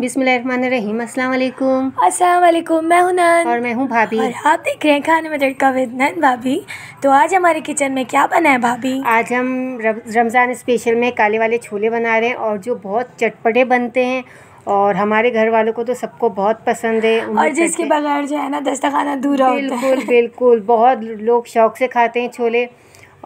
बिस्मिल्लाहिर्रहमानिर्रहीम अस्सलाम वालेकुम अस्सलाम वालेकुम मैं हूं नन और मैं हूं भाभी और आप देख रहे हैं खाने में तड़का विद नन भाभी तो आज हमारे किचन में क्या बना है भाभी आज हम रमज़ान स्पेशल में काले वाले छोले बना रहे हैं और जो बहुत चटपटे बनते हैं और हमारे घर वालों को तो सबको बहुत पसंद है और जिसके बगैर जो है ना दस्ता खाना दूर बिल्कुल बिल्कुल बहुत लोग शौक से खाते हैं छोले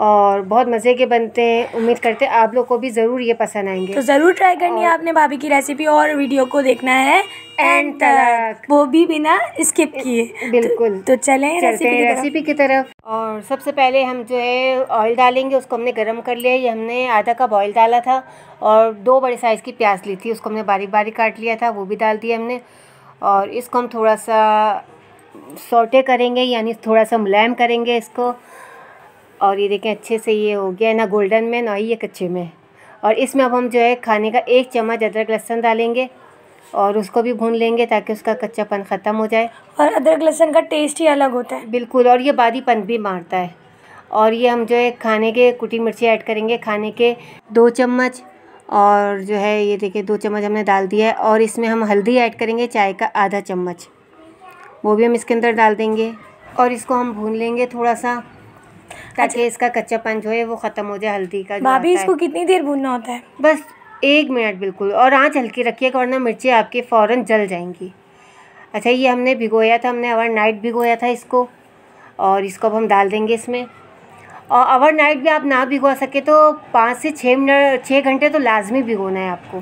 और बहुत मज़े के बनते हैं उम्मीद करते हैं आप लोग को भी ज़रूर ये पसंद आएंगे तो ज़रूर ट्राई करनी है आपने भाभी की रेसिपी और वीडियो को देखना है एंड uh, तक वो भी बिना स्किप किए बिल्कुल तो, तो चलें चलते हैं रेसिपी की तरफ और सबसे पहले हम जो है ऑयल डालेंगे उसको हमने गर्म कर लिया ये हमने आधा कप ऑयल डाला था और दो बड़े साइज़ की प्याज ली थी उसको हमने बारीक बारीक काट लिया था वो भी डाल दिया हमने और इसको हम थोड़ा सा सोटे करेंगे यानी थोड़ा सा मुलायम करेंगे इसको और ये देखें अच्छे से ये हो गया ना गोल्डन में ना ही ये कच्चे में और इसमें अब हम जो है खाने का एक चम्मच अदरक लहसुन डालेंगे और उसको भी भून लेंगे ताकि उसका कच्चापन ख़त्म हो जाए और अदरक लहसुन का टेस्ट ही अलग होता है बिल्कुल और ये बादीपन भी मारता है और ये हम जो है खाने के कुटी मिर्ची ऐड करेंगे खाने के दो चम्मच और जो है ये देखिए दो चम्मच हमने डाल दिया है और इसमें हम हल्दी ऐड करेंगे चाय का आधा चम्मच वो भी हम इसके अंदर डाल देंगे और इसको हम भून लेंगे थोड़ा सा अच्छा। ताकि अच्छा। इसका कच्चा पन जो है वो ख़त्म हो जाए हल्दी का भाभी इसको कितनी देर भूनना होता है बस एक मिनट बिल्कुल और आँच हल्की रखिए वरना मिर्ची आपके फ़ौर जल जाएंगी अच्छा ये हमने भिगोया था हमने ओवर नाइट भिगोया था इसको और इसको अब हम डाल देंगे इसमें और ओवर नाइट भी आप ना भिगो सके तो पाँच से छः मिनट छः घंटे तो लाजमी भिगोना है आपको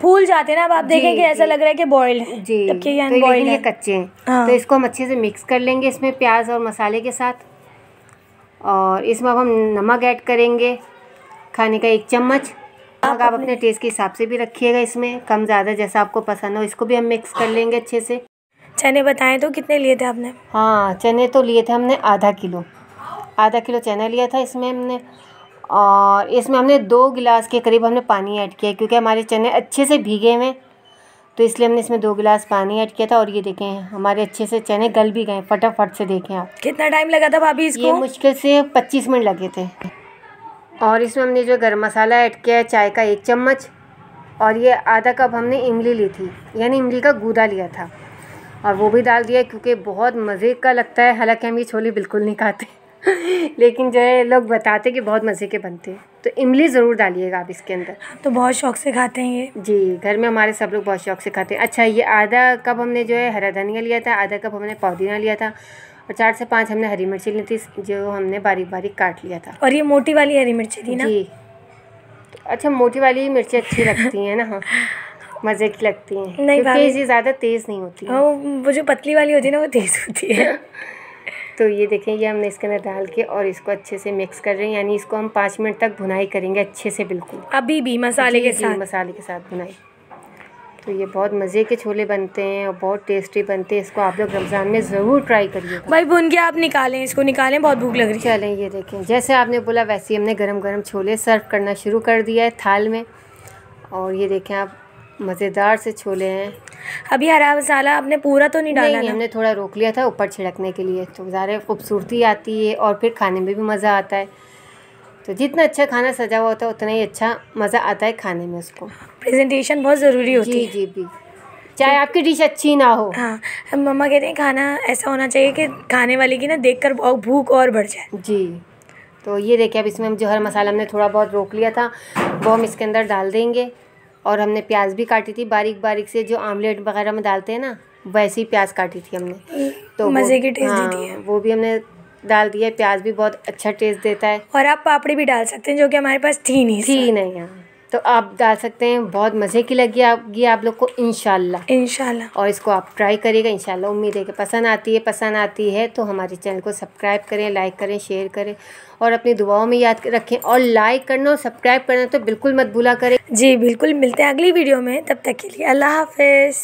फूल जाते हैं ना अब आप देखें कि ऐसा लग रहा है कि बॉयल जी तो ये कच्चे हैं हाँ। तो इसको हम अच्छे से मिक्स कर लेंगे इसमें प्याज और मसाले के साथ और इसमें अब हम नमक ऐड करेंगे खाने का एक चम्मच नमक आप अपने टेस्ट के हिसाब से भी रखिएगा इसमें कम ज़्यादा जैसा आपको पसंद हो इसको भी हम मिक्स कर लेंगे अच्छे से चने बताएं तो कितने लिए थे आपने हाँ चने तो लिए थे हमने आधा किलो आधा किलो चना लिया था इसमें हमने और इसमें हमने दो गिलास के करीब हमने पानी ऐड किया क्योंकि हमारे चने अच्छे से भीगे हुए तो इसलिए हमने इसमें दो गिलास पानी ऐड किया था और ये देखें हमारे अच्छे से चने गल भी गए फटाफट से देखें आप कितना टाइम लगा था भाभी इसको ये मुश्किल से पच्चीस मिनट लगे थे और इसमें हमने जो गर्म मसाला ऐड किया है चाय का एक चम्मच और ये आधा कप हमने इमली ली थी यानी इमली का गूदा लिया था और वो भी डाल दिया क्योंकि बहुत मज़े का लगता है हालाँकि हम ये छोले बिल्कुल नहीं खाते लेकिन जो है लोग बताते कि बहुत मज़े के बनते हैं तो इमली ज़रूर डालिएगा आप इसके अंदर तो बहुत शौक से खाते हैं ये जी घर में हमारे सब लोग बहुत शौक से खाते हैं अच्छा ये आधा कप हमने जो है हरा धनिया लिया था आधा कप हमने पुदीना लिया था और चार से पाँच हमने हरी मिर्ची ली थी जो हमने बारीक बारीक काट लिया था और ये मोटी वाली हरी मिर्ची थी ना जी अच्छा मोटी वाली मिर्ची अच्छी लगती हैं ना हाँ मज़े की लगती हैं नहीं क्योंकि ये ज़्यादा तेज़ नहीं होती हाँ, वो जो पतली वाली होती है ना वो तेज़ होती है तो ये देखें ये हमने इसके अंदर डाल के और इसको अच्छे से मिक्स कर रहे हैं यानी इसको हम पाँच मिनट तक भुनाई करेंगे अच्छे से बिल्कुल अभी भी मसाले के साथ मसाले के साथ भुनाई तो ये बहुत मज़े के छोले बनते हैं और बहुत टेस्टी बनते हैं इसको आप लोग रमज़ान में ज़रूर ट्राई करिए भाई भून के आप निकालें इसको निकालें बहुत भूख लग रही है चलें ये देखें जैसे आपने बोला वैसे ही हमने गरम गरम छोले सर्व करना शुरू कर दिया है थाल में और ये देखें आप मज़ेदार से छोले हैं अभी हरा मसाला आपने पूरा तो नहीं डाला नहीं, हमने थोड़ा रोक लिया था ऊपर छिड़कने के लिए तो ज़्यादा खूबसूरती आती है और फिर खाने में भी मज़ा आता है तो जितना अच्छा खाना सजा हुआ होता है उतना ही अच्छा मज़ा आता है खाने में उसको प्रेजेंटेशन बहुत ज़रूरी होती है जी जी चाहे आपकी डिश अच्छी ना हो हाँ मम्मा कहते हैं खाना ऐसा होना चाहिए कि खाने वाले की ना देख कर भूख और बढ़ जाए जी तो ये देखिए अब इसमें हम जो हर मसाला हमने थोड़ा बहुत रोक लिया था वो हम इसके अंदर डाल देंगे और हमने प्याज भी काटी थी बारीक बारीक से जो आमलेट वगैरह में डालते हैं ना वैसी प्याज काटी थी हमने तो मज़े की टेस्ट हाँ, दी है वो भी हमने डाल दिया प्याज भी बहुत अच्छा टेस्ट देता है और आप पापड़ी भी डाल सकते हैं जो कि हमारे पास थी नहीं थी नहीं यहाँ तो आप डाल सकते हैं बहुत मज़े की लगी आपकी आप लोग को इनशाला इनशाला और इसको आप ट्राई करिएगा इनशाला उम्मीद है कि पसंद आती है पसंद आती है तो हमारे चैनल को सब्सक्राइब करें लाइक करें शेयर करें और अपनी दुआओं में याद रखें और लाइक करना और सब्सक्राइब करना तो बिल्कुल मत भूला करें जी बिल्कुल मिलते हैं अगली वीडियो में तब तक के लिए अल्लाह हाफिज़